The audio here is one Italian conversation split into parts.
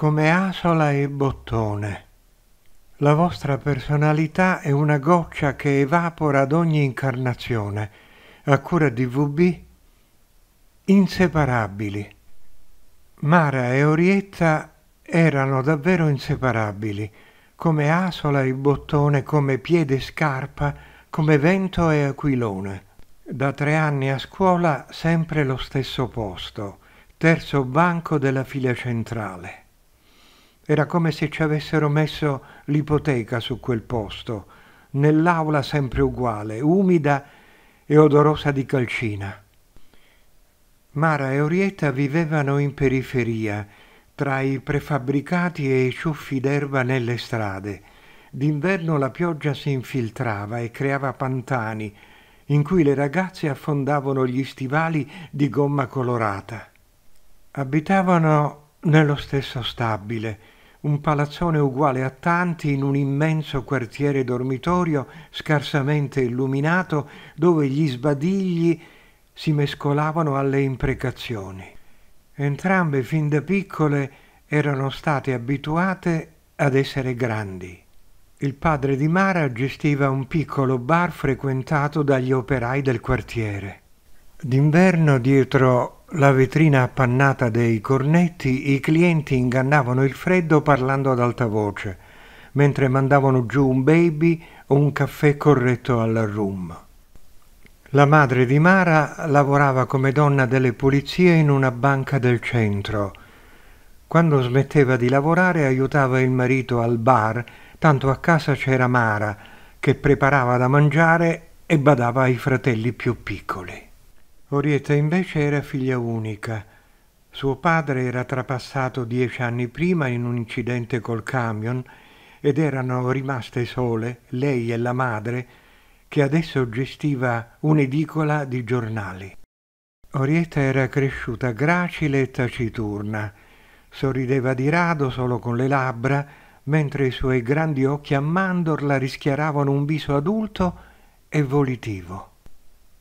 come Asola e Bottone. La vostra personalità è una goccia che evapora ad ogni incarnazione, a cura di VB, inseparabili. Mara e Orietta erano davvero inseparabili, come Asola e Bottone, come Piede Scarpa, come Vento e Aquilone. Da tre anni a scuola sempre lo stesso posto, terzo banco della fila centrale. Era come se ci avessero messo l'ipoteca su quel posto, nell'aula sempre uguale, umida e odorosa di calcina. Mara e Orietta vivevano in periferia, tra i prefabbricati e i ciuffi d'erba nelle strade. D'inverno la pioggia si infiltrava e creava pantani in cui le ragazze affondavano gli stivali di gomma colorata. Abitavano nello stesso stabile, un palazzone uguale a tanti in un immenso quartiere dormitorio scarsamente illuminato dove gli sbadigli si mescolavano alle imprecazioni. Entrambe fin da piccole erano state abituate ad essere grandi. Il padre di Mara gestiva un piccolo bar frequentato dagli operai del quartiere. D'inverno, dietro la vetrina appannata dei cornetti, i clienti ingannavano il freddo parlando ad alta voce, mentre mandavano giù un baby o un caffè corretto al rum. La madre di Mara lavorava come donna delle pulizie in una banca del centro. Quando smetteva di lavorare aiutava il marito al bar, tanto a casa c'era Mara, che preparava da mangiare e badava ai fratelli più piccoli. Orietta invece era figlia unica. Suo padre era trapassato dieci anni prima in un incidente col camion ed erano rimaste sole lei e la madre, che adesso gestiva un'edicola di giornali. Orietta era cresciuta gracile e taciturna, sorrideva di rado solo con le labbra, mentre i suoi grandi occhi a mandorla rischiaravano un viso adulto e volitivo.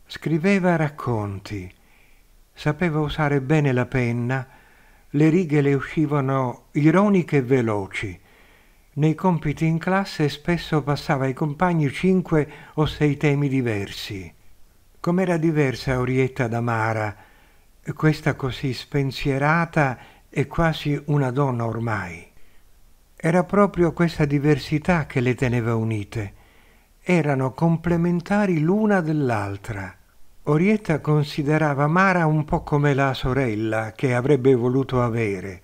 Scriveva racconti, sapeva usare bene la penna, le righe le uscivano ironiche e veloci. Nei compiti in classe spesso passava ai compagni cinque o sei temi diversi. Com'era diversa Orietta d'Amara, questa così spensierata e quasi una donna ormai. Era proprio questa diversità che le teneva unite. Erano complementari l'una dell'altra. Orietta considerava Mara un po' come la sorella che avrebbe voluto avere.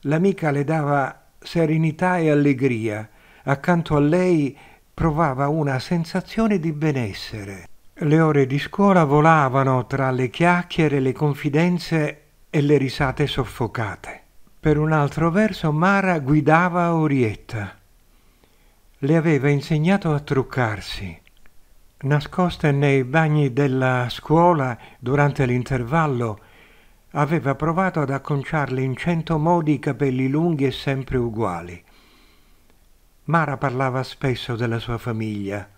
L'amica le dava serenità e allegria. Accanto a lei provava una sensazione di benessere. Le ore di scuola volavano tra le chiacchiere, le confidenze e le risate soffocate. Per un altro verso Mara guidava Orietta. Le aveva insegnato a truccarsi nascosta nei bagni della scuola durante l'intervallo, aveva provato ad acconciarle in cento modi i capelli lunghi e sempre uguali. Mara parlava spesso della sua famiglia,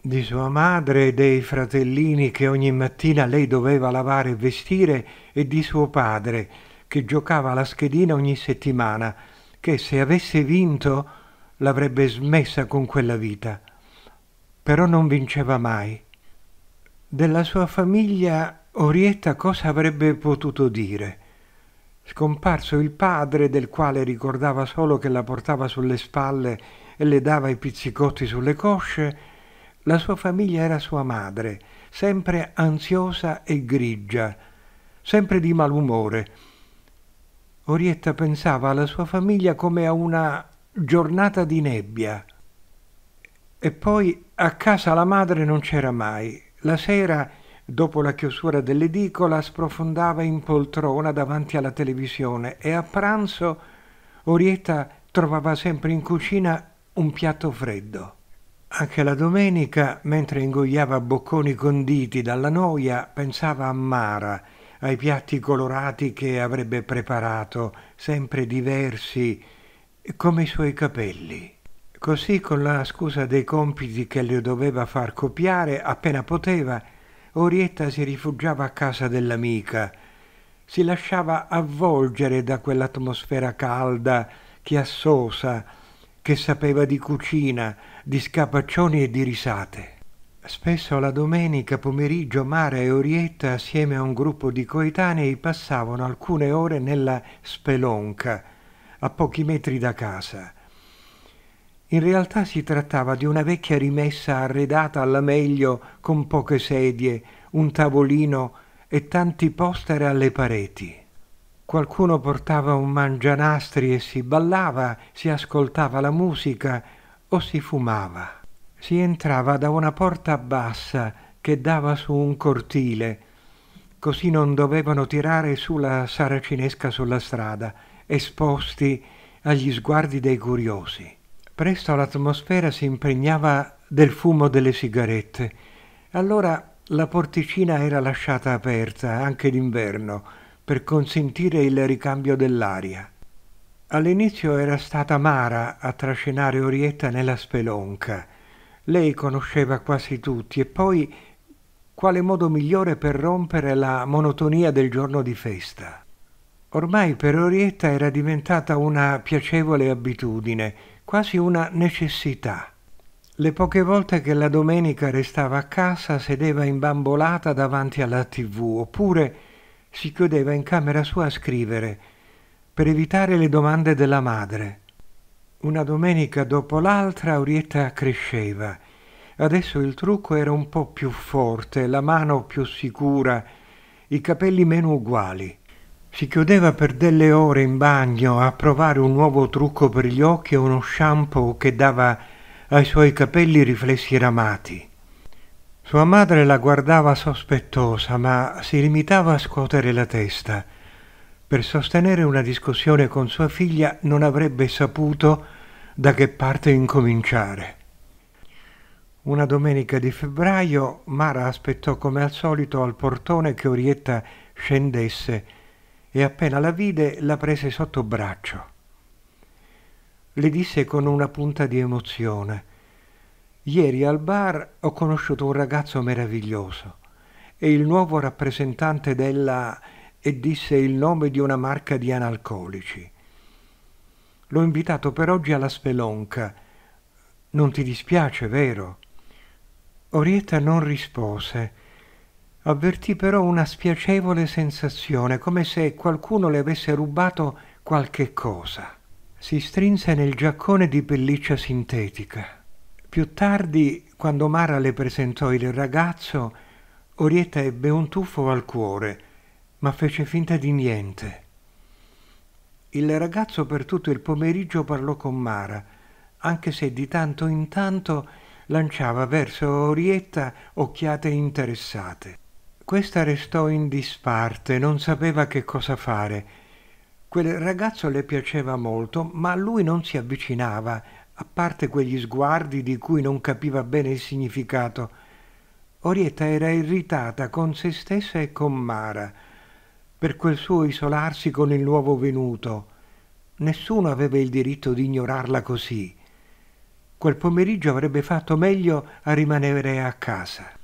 di sua madre e dei fratellini che ogni mattina lei doveva lavare e vestire e di suo padre che giocava alla schedina ogni settimana, che se avesse vinto l'avrebbe smessa con quella vita però non vinceva mai. Della sua famiglia Orietta cosa avrebbe potuto dire? Scomparso il padre del quale ricordava solo che la portava sulle spalle e le dava i pizzicotti sulle cosce, la sua famiglia era sua madre, sempre ansiosa e grigia, sempre di malumore. Orietta pensava alla sua famiglia come a una giornata di nebbia. E poi a casa la madre non c'era mai. La sera, dopo la chiusura dell'edicola, sprofondava in poltrona davanti alla televisione e a pranzo Orietta trovava sempre in cucina un piatto freddo. Anche la domenica, mentre ingoiava bocconi conditi dalla noia, pensava a Mara, ai piatti colorati che avrebbe preparato, sempre diversi, come i suoi capelli. Così, con la scusa dei compiti che le doveva far copiare, appena poteva, Orietta si rifugiava a casa dell'amica, si lasciava avvolgere da quell'atmosfera calda, chiassosa, che sapeva di cucina, di scapaccioni e di risate. Spesso la domenica pomeriggio Mara e Orietta assieme a un gruppo di coetanei passavano alcune ore nella spelonca, a pochi metri da casa. In realtà si trattava di una vecchia rimessa arredata alla meglio con poche sedie, un tavolino e tanti poster alle pareti. Qualcuno portava un mangianastri e si ballava, si ascoltava la musica o si fumava. Si entrava da una porta bassa che dava su un cortile, così non dovevano tirare sulla saracinesca sulla strada, esposti agli sguardi dei curiosi. Presto l'atmosfera si impregnava del fumo delle sigarette. Allora la porticina era lasciata aperta anche d'inverno per consentire il ricambio dell'aria. All'inizio era stata Mara a trascinare Orietta nella spelonca. Lei conosceva quasi tutti e poi quale modo migliore per rompere la monotonia del giorno di festa. Ormai per Orietta era diventata una piacevole abitudine quasi una necessità. Le poche volte che la domenica restava a casa sedeva imbambolata davanti alla tv oppure si chiudeva in camera sua a scrivere per evitare le domande della madre. Una domenica dopo l'altra Orietta cresceva. Adesso il trucco era un po' più forte, la mano più sicura, i capelli meno uguali. Si chiudeva per delle ore in bagno a provare un nuovo trucco per gli occhi e uno shampoo che dava ai suoi capelli riflessi ramati. Sua madre la guardava sospettosa, ma si limitava a scuotere la testa. Per sostenere una discussione con sua figlia non avrebbe saputo da che parte incominciare. Una domenica di febbraio Mara aspettò come al solito al portone che Orietta scendesse e appena la vide la prese sotto braccio. Le disse con una punta di emozione, ieri al bar ho conosciuto un ragazzo meraviglioso e il nuovo rappresentante della... e disse il nome di una marca di analcolici. L'ho invitato per oggi alla spelonca. Non ti dispiace, vero? Orietta non rispose avvertì però una spiacevole sensazione, come se qualcuno le avesse rubato qualche cosa. Si strinse nel giaccone di pelliccia sintetica. Più tardi, quando Mara le presentò il ragazzo, Orietta ebbe un tuffo al cuore, ma fece finta di niente. Il ragazzo per tutto il pomeriggio parlò con Mara, anche se di tanto in tanto lanciava verso Orietta occhiate interessate. Questa restò in disparte, non sapeva che cosa fare. Quel ragazzo le piaceva molto, ma lui non si avvicinava, a parte quegli sguardi di cui non capiva bene il significato. Orietta era irritata con se stessa e con Mara, per quel suo isolarsi con il nuovo venuto. Nessuno aveva il diritto di ignorarla così. Quel pomeriggio avrebbe fatto meglio a rimanere a casa.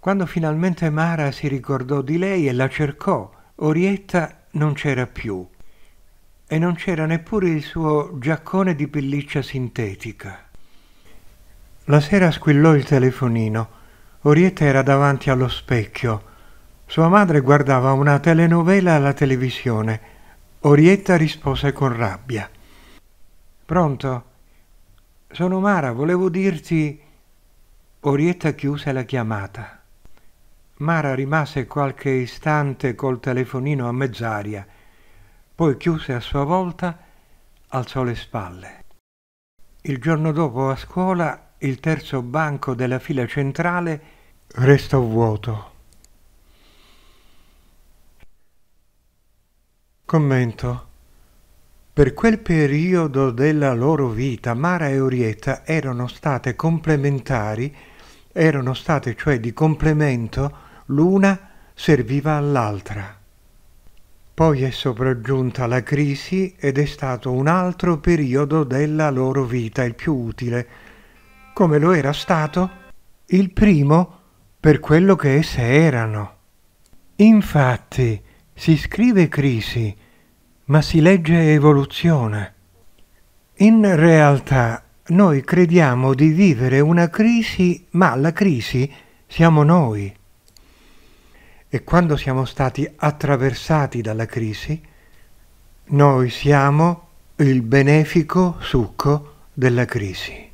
Quando finalmente Mara si ricordò di lei e la cercò, Orietta non c'era più e non c'era neppure il suo giaccone di pelliccia sintetica. La sera squillò il telefonino. Orietta era davanti allo specchio. Sua madre guardava una telenovela alla televisione. Orietta rispose con rabbia. Pronto? Sono Mara, volevo dirti... Orietta chiuse la chiamata. Mara rimase qualche istante col telefonino a mezz'aria, poi chiuse a sua volta, alzò le spalle. Il giorno dopo a scuola il terzo banco della fila centrale restò vuoto. Commento. Per quel periodo della loro vita Mara e Orietta erano state complementari, erano state cioè di complemento l'una serviva all'altra. Poi è sopraggiunta la crisi ed è stato un altro periodo della loro vita il più utile, come lo era stato il primo per quello che esse erano. Infatti si scrive crisi, ma si legge evoluzione. In realtà noi crediamo di vivere una crisi, ma la crisi siamo noi e quando siamo stati attraversati dalla crisi, noi siamo il benefico succo della crisi.